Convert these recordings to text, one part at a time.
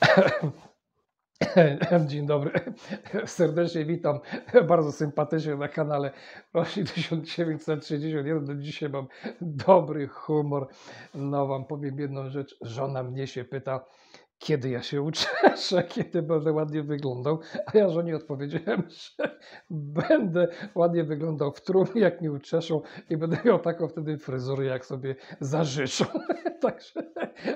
Dzień dobry, serdecznie witam, bardzo sympatycznie na kanale Rośnie 1961. Do dzisiaj mam dobry humor. No wam powiem jedną rzecz, żona mnie się pyta, kiedy ja się uczeszę, kiedy będę ładnie wyglądał, a ja żonie odpowiedziałem, że będę ładnie wyglądał w trumnie, jak mi uczeszą i będę miał taką wtedy fryzurę, jak sobie zażyczą. Także,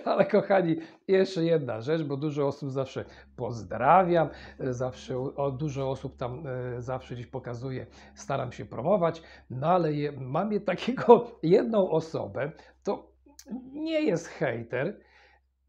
ale kochani, jeszcze jedna rzecz, bo dużo osób zawsze pozdrawiam, zawsze, o, dużo osób tam e, zawsze gdzieś pokazuje, staram się promować, no ale je, mam je takiego jedną osobę, to nie jest hejter,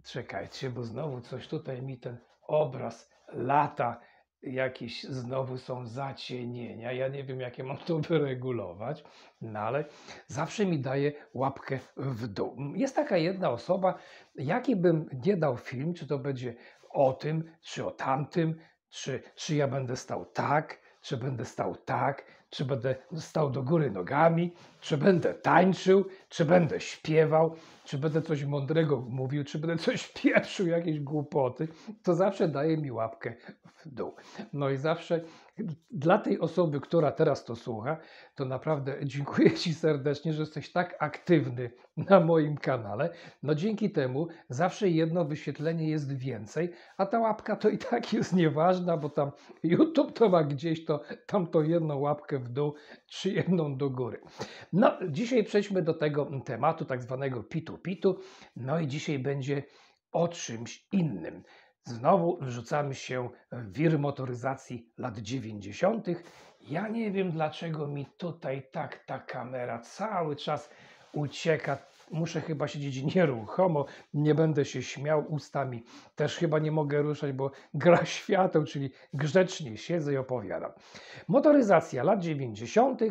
czekajcie, bo znowu coś tutaj mi ten obraz lata jakieś znowu są zacienienia. Ja nie wiem, jakie mam to wyregulować, no ale zawsze mi daje łapkę w dół. Jest taka jedna osoba, jaki bym nie dał film, czy to będzie o tym, czy o tamtym, czy, czy ja będę stał tak, czy będę stał tak, czy będę stał do góry nogami, czy będę tańczył, czy będę śpiewał, czy będę coś mądrego mówił, czy będę coś pieprzył, jakieś głupoty, to zawsze daje mi łapkę w dół. No i zawsze dla tej osoby, która teraz to słucha, to naprawdę dziękuję Ci serdecznie, że jesteś tak aktywny na moim kanale. No dzięki temu zawsze jedno wyświetlenie jest więcej, a ta łapka to i tak jest nieważna, bo tam YouTube to ma gdzieś to, tam to jedną łapkę w dół, czy jedną do góry. No, dzisiaj przejdźmy do tego tematu, tak zwanego pitu-pitu. No i dzisiaj będzie o czymś innym. Znowu rzucamy się w wir motoryzacji lat 90. Ja nie wiem, dlaczego mi tutaj tak ta kamera cały czas ucieka muszę chyba siedzieć nieruchomo, nie będę się śmiał ustami. Też chyba nie mogę ruszać, bo gra świateł, czyli grzecznie siedzę i opowiadam. Motoryzacja lat 90.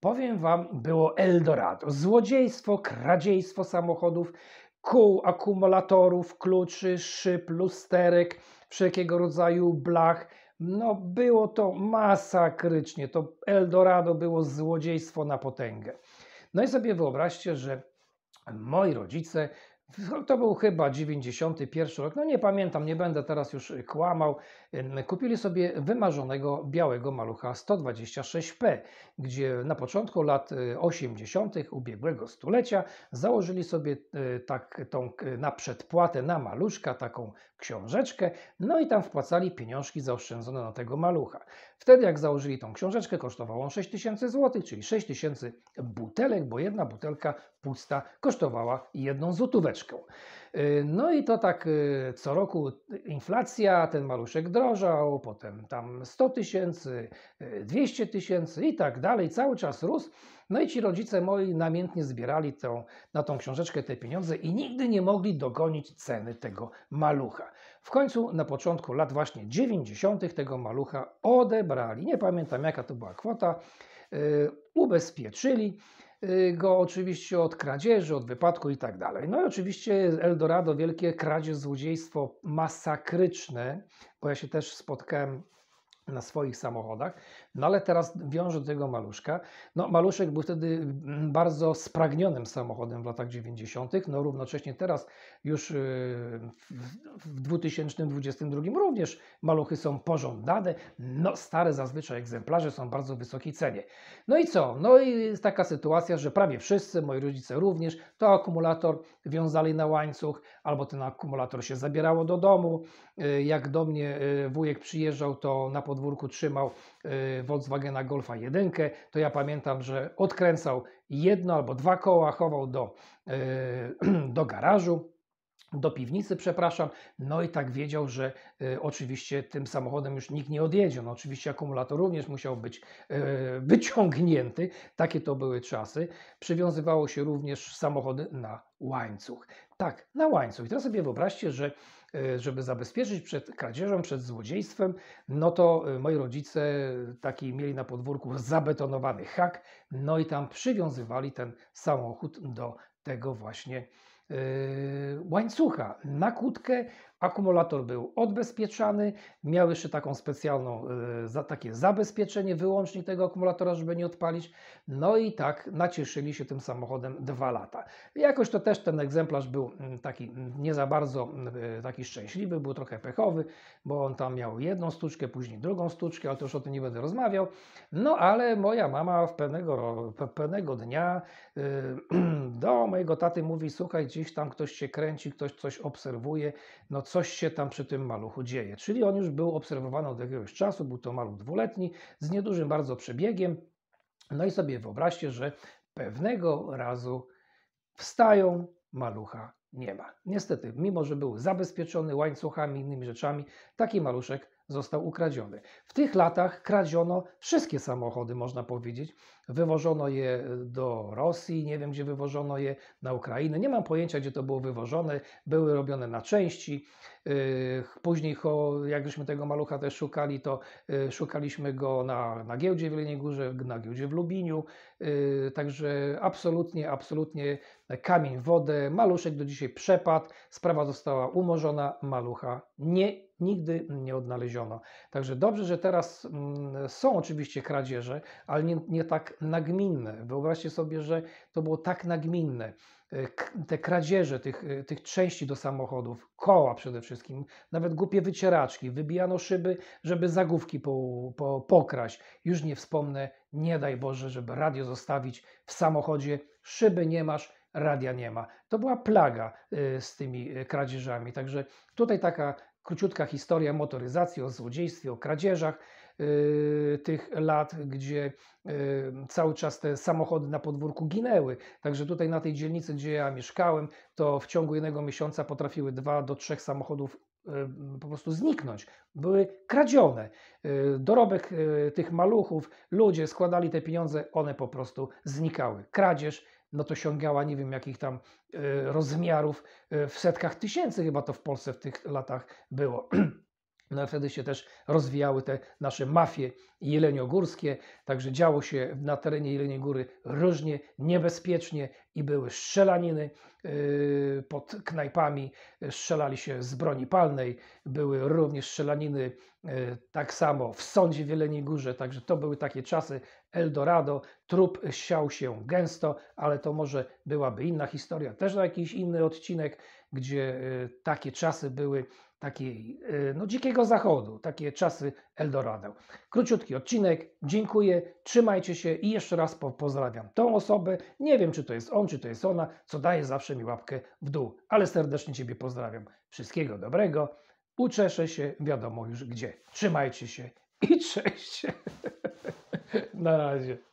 Powiem Wam, było Eldorado. Złodziejstwo, kradziejstwo samochodów, kół, akumulatorów, kluczy, szyb, lusterek, wszelkiego rodzaju blach. No, było to masakrycznie. To Eldorado było złodziejstwo na potęgę. No i sobie wyobraźcie, że moi rodzice no, to był chyba 91 rok, no nie pamiętam, nie będę teraz już kłamał. Kupili sobie wymarzonego białego malucha 126P, gdzie na początku lat 80. E, ubiegłego stulecia założyli sobie e, tak tą e, na przedpłatę na maluszka taką książeczkę, no i tam wpłacali pieniążki zaoszczędzone na tego malucha. Wtedy jak założyli tą książeczkę, kosztowało on 6000 zł, czyli 6000 butelek, bo jedna butelka pusta kosztowała jedną złotówkę. Y, no i to tak y, co roku inflacja, ten maluszek drożał, potem tam 100 tysięcy, 200 y, tysięcy i tak dalej, cały czas rósł. No i ci rodzice moi namiętnie zbierali tą, na tą książeczkę te pieniądze i nigdy nie mogli dogonić ceny tego malucha. W końcu na początku lat właśnie 90. tego malucha odebrali, nie pamiętam jaka to była kwota, ubezpieczyli. Y, go oczywiście od kradzieży, od wypadku i tak dalej. No i oczywiście Eldorado, wielkie kradzież, złodziejstwo masakryczne, bo ja się też spotkałem na swoich samochodach, no ale teraz wiążę do tego Maluszka. No, Maluszek był wtedy mm, bardzo spragnionym samochodem w latach 90., no równocześnie teraz już y, w 2022 również maluchy są pożądane, no stare zazwyczaj egzemplarze są bardzo wysokiej cenie. No i co? No i jest taka sytuacja, że prawie wszyscy, moi rodzice również, to akumulator wiązali na łańcuch, albo ten akumulator się zabierało do domu. Y, jak do mnie y, wujek przyjeżdżał, to na pod podwórku trzymał y, Volkswagena Golfa 1, to ja pamiętam, że odkręcał jedno albo dwa koła, chował do, y, do garażu do piwnicy, przepraszam. No i tak wiedział, że e, oczywiście tym samochodem już nikt nie odjedzie. No oczywiście akumulator również musiał być e, wyciągnięty. Takie to były czasy. Przywiązywało się również samochody na łańcuch. Tak, na łańcuch. I teraz sobie wyobraźcie, że e, żeby zabezpieczyć przed kradzieżą, przed złodziejstwem, no to moi rodzice taki mieli na podwórku zabetonowany hak, no i tam przywiązywali ten samochód do tego właśnie Yy, łańcucha. Na kłódkę akumulator był odbezpieczany, miał jeszcze taką specjalną, yy, takie zabezpieczenie, wyłącznik tego akumulatora, żeby nie odpalić. No i tak nacieszyli się tym samochodem dwa lata. Jakoś to też ten egzemplarz był mm, taki nie za bardzo yy, taki szczęśliwy, był trochę pechowy, bo on tam miał jedną stuczkę, później drugą stuczkę, ale to już o tym nie będę rozmawiał. No ale moja mama w pewnego, pewnego dnia do mojego taty mówi, słuchaj, gdzieś tam ktoś się kręci, ktoś coś obserwuje, no coś się tam przy tym maluchu dzieje. Czyli on już był obserwowany od jakiegoś czasu, był to maluch dwuletni z niedużym bardzo przebiegiem. No i sobie wyobraźcie, że pewnego razu wstają, malucha nie ma. Niestety, mimo że był zabezpieczony łańcuchami, innymi rzeczami, taki maluszek został ukradziony. W tych latach kradziono wszystkie samochody, można powiedzieć, Wywożono je do Rosji, nie wiem gdzie wywożono je, na Ukrainę. Nie mam pojęcia, gdzie to było wywożone. Były robione na części. Yy, później, jak żeśmy tego malucha też szukali, to yy, szukaliśmy go na, na giełdzie w Jeleniej Górze, na giełdzie w Lubiniu. Yy, także absolutnie, absolutnie kamień w wodę. Maluszek do dzisiaj przepadł. Sprawa została umorzona. Malucha nie nigdy nie odnaleziono. Także dobrze, że teraz mm, są oczywiście kradzieże, ale nie, nie tak nagminne. Wyobraźcie sobie, że to było tak nagminne. E, te kradzieże tych, e, tych części do samochodów, koła przede wszystkim, nawet głupie wycieraczki, wybijano szyby, żeby zagłówki po, po, pokraść. Już nie wspomnę, nie daj Boże, żeby radio zostawić w samochodzie, szyby nie masz, radia nie ma. To była plaga e, z tymi kradzieżami. Także tutaj taka króciutka historia motoryzacji, o złodziejstwie, o kradzieżach. Y, tych lat, gdzie y, cały czas te samochody na podwórku ginęły. Także tutaj na tej dzielnicy, gdzie ja mieszkałem, to w ciągu jednego miesiąca potrafiły dwa do trzech samochodów y, po prostu zniknąć. Były kradzione. Dorobek tych maluchów, ludzie składali te pieniądze, one po prostu znikały. Kradzież no to sięgała nie wiem jakich tam rozmiarów, w setkach tysięcy chyba to w Polsce w tych latach było. No wtedy się też rozwijały te nasze mafie jeleniogórskie, także działo się na terenie Jeleniej Góry różnie, niebezpiecznie i były strzelaniny yy, pod knajpami, strzelali się z broni palnej, były również strzelaniny yy, tak samo w sądzie w Jeleniej Górze, także to były takie czasy Eldorado, trup siał się gęsto, ale to może byłaby inna historia, też na jakiś inny odcinek, gdzie yy, takie czasy były takiej y, no, dzikiego zachodu, takie czasy Eldorado. Króciutki odcinek, dziękuję, trzymajcie się i jeszcze raz po pozdrawiam tą osobę. Nie wiem, czy to jest on, czy to jest ona, co daje zawsze mi łapkę w dół, ale serdecznie Ciebie pozdrawiam. Wszystkiego dobrego, uczeszę się, wiadomo już gdzie. Trzymajcie się i cześć. Na razie.